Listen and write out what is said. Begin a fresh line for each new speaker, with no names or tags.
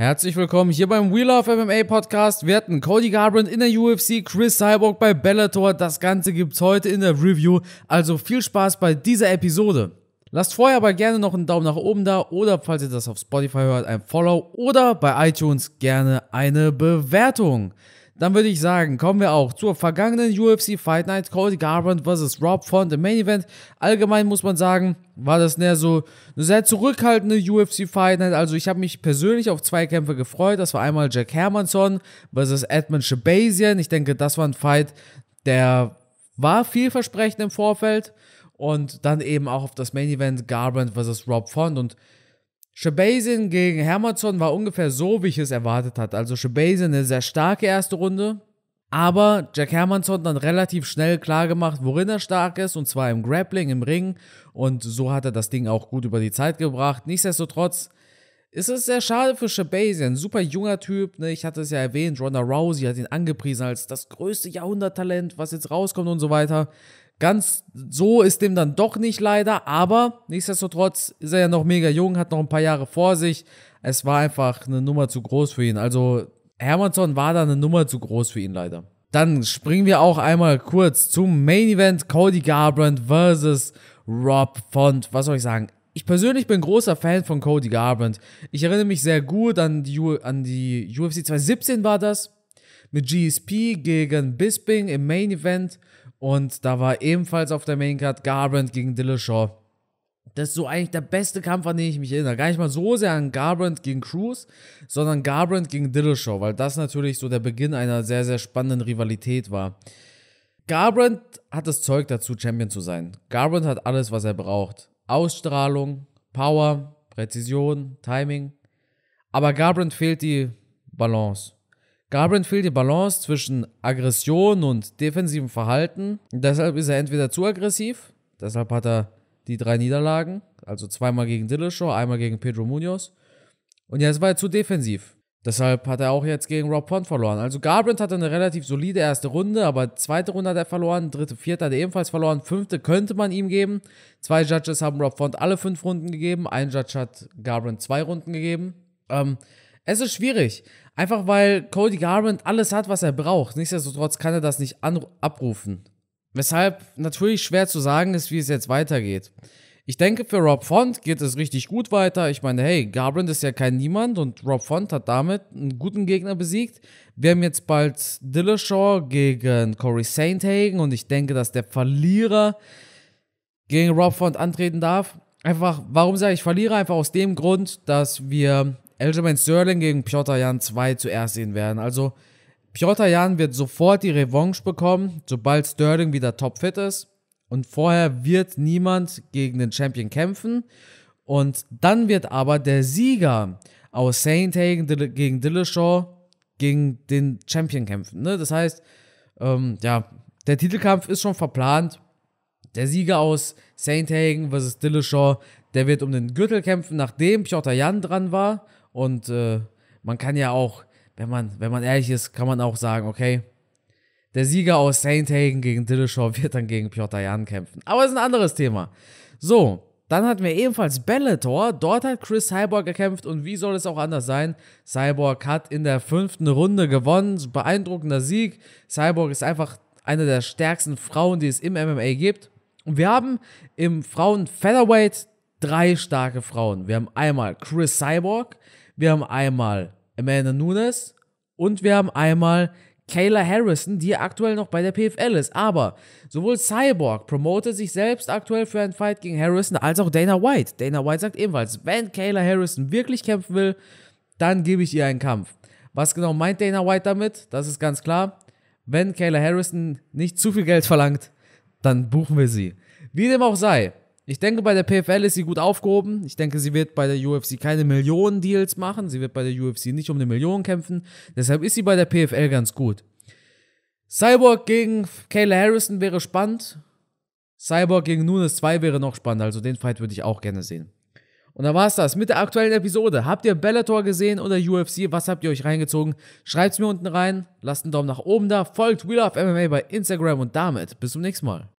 Herzlich willkommen hier beim We Love MMA Podcast. Wir hatten Cody Garbrandt in der UFC, Chris Cyborg bei Bellator. Das Ganze gibt's heute in der Review. Also viel Spaß bei dieser Episode. Lasst vorher aber gerne noch einen Daumen nach oben da oder falls ihr das auf Spotify hört, ein Follow oder bei iTunes gerne eine Bewertung. Dann würde ich sagen, kommen wir auch zur vergangenen UFC Fight Night Cody Garbrandt vs. Rob Font im Main Event. Allgemein muss man sagen, war das eher so eine sehr zurückhaltende UFC Fight Night. Also ich habe mich persönlich auf zwei Kämpfe gefreut. Das war einmal Jack Hermanson vs. Edmund Shabazian. Ich denke, das war ein Fight, der war vielversprechend im Vorfeld. Und dann eben auch auf das Main Event Garbrandt vs. Rob Font. Und Shabazin gegen Hermanson war ungefähr so, wie ich es erwartet hatte. Also Shabazin eine sehr starke erste Runde, aber Jack Hermanson dann relativ schnell klargemacht, worin er stark ist, und zwar im Grappling, im Ring. Und so hat er das Ding auch gut über die Zeit gebracht. Nichtsdestotrotz ist es sehr schade für Shabazin, super junger Typ. Ne? Ich hatte es ja erwähnt, Ronda Rousey hat ihn angepriesen als das größte Jahrhunderttalent, was jetzt rauskommt und so weiter. Ganz so ist dem dann doch nicht leider, aber nichtsdestotrotz ist er ja noch mega jung, hat noch ein paar Jahre vor sich. Es war einfach eine Nummer zu groß für ihn. Also Hermannsson war da eine Nummer zu groß für ihn leider. Dann springen wir auch einmal kurz zum Main Event Cody Garbrandt versus Rob Font. Was soll ich sagen? Ich persönlich bin großer Fan von Cody Garbrandt. Ich erinnere mich sehr gut an die, U an die UFC 2017 war das mit GSP gegen Bisping im Main Event und da war ebenfalls auf der Maincard Garbrandt gegen Dillashaw. Das ist so eigentlich der beste Kampf, an den ich mich erinnere. Gar nicht mal so sehr an Garbrandt gegen Cruz, sondern Garbrandt gegen Dillashaw, weil das natürlich so der Beginn einer sehr, sehr spannenden Rivalität war. Garbrandt hat das Zeug dazu, Champion zu sein. Garbrandt hat alles, was er braucht. Ausstrahlung, Power, Präzision, Timing. Aber Garbrandt fehlt die Balance. Garbrandt fehlt die Balance zwischen Aggression und defensivem Verhalten. Deshalb ist er entweder zu aggressiv, deshalb hat er die drei Niederlagen, also zweimal gegen Dillashaw, einmal gegen Pedro Munoz. Und jetzt war er zu defensiv. Deshalb hat er auch jetzt gegen Rob Pond verloren. Also Garbrandt hatte eine relativ solide erste Runde, aber zweite Runde hat er verloren, dritte, vierte hat er ebenfalls verloren, fünfte könnte man ihm geben. Zwei Judges haben Rob Pond alle fünf Runden gegeben, ein Judge hat Garbrandt zwei Runden gegeben. Ähm, es ist schwierig. Einfach weil Cody Garland alles hat, was er braucht. Nichtsdestotrotz kann er das nicht abrufen. Weshalb natürlich schwer zu sagen ist, wie es jetzt weitergeht. Ich denke, für Rob Font geht es richtig gut weiter. Ich meine, hey, Garland ist ja kein Niemand und Rob Font hat damit einen guten Gegner besiegt. Wir haben jetzt bald Dillashaw gegen Corey Sainthagen und ich denke, dass der Verlierer gegen Rob Font antreten darf. Einfach, warum sage ich Verlierer? Einfach aus dem Grund, dass wir Aljamain Sterling gegen Piotr Jan 2 zuerst sehen werden. Also Piotr Jan wird sofort die Revanche bekommen, sobald Sterling wieder topfit ist. Und vorher wird niemand gegen den Champion kämpfen. Und dann wird aber der Sieger aus Saint Hagen gegen Dillashaw gegen den Champion kämpfen. Ne? Das heißt, ähm, ja, der Titelkampf ist schon verplant. Der Sieger aus Saint Hagen vs. Dillashaw, der wird um den Gürtel kämpfen, nachdem Piotr Jan dran war. Und äh, man kann ja auch, wenn man, wenn man ehrlich ist, kann man auch sagen, okay, der Sieger aus Saint Hagen gegen Dillashaw wird dann gegen Piotr Jan kämpfen. Aber das ist ein anderes Thema. So, dann hatten wir ebenfalls Bellator. Dort hat Chris Cyborg gekämpft und wie soll es auch anders sein? Cyborg hat in der fünften Runde gewonnen. Beeindruckender Sieg. Cyborg ist einfach eine der stärksten Frauen, die es im MMA gibt. Und wir haben im Frauen Featherweight drei starke Frauen. Wir haben einmal Chris Cyborg, wir haben einmal Amanda Nunes und wir haben einmal Kayla Harrison, die aktuell noch bei der PFL ist. Aber sowohl Cyborg promotet sich selbst aktuell für einen Fight gegen Harrison, als auch Dana White. Dana White sagt ebenfalls, wenn Kayla Harrison wirklich kämpfen will, dann gebe ich ihr einen Kampf. Was genau meint Dana White damit? Das ist ganz klar. Wenn Kayla Harrison nicht zu viel Geld verlangt, dann buchen wir sie. Wie dem auch sei, ich denke, bei der PFL ist sie gut aufgehoben. Ich denke, sie wird bei der UFC keine Millionen-Deals machen. Sie wird bei der UFC nicht um eine Million kämpfen. Deshalb ist sie bei der PFL ganz gut. Cyborg gegen Kayla Harrison wäre spannend. Cyborg gegen Nunes 2 wäre noch spannend. Also den Fight würde ich auch gerne sehen. Und dann es das mit der aktuellen Episode. Habt ihr Bellator gesehen oder UFC? Was habt ihr euch reingezogen? Schreibt es mir unten rein, lasst einen Daumen nach oben da, folgt Wheel of MMA bei Instagram und damit bis zum nächsten Mal.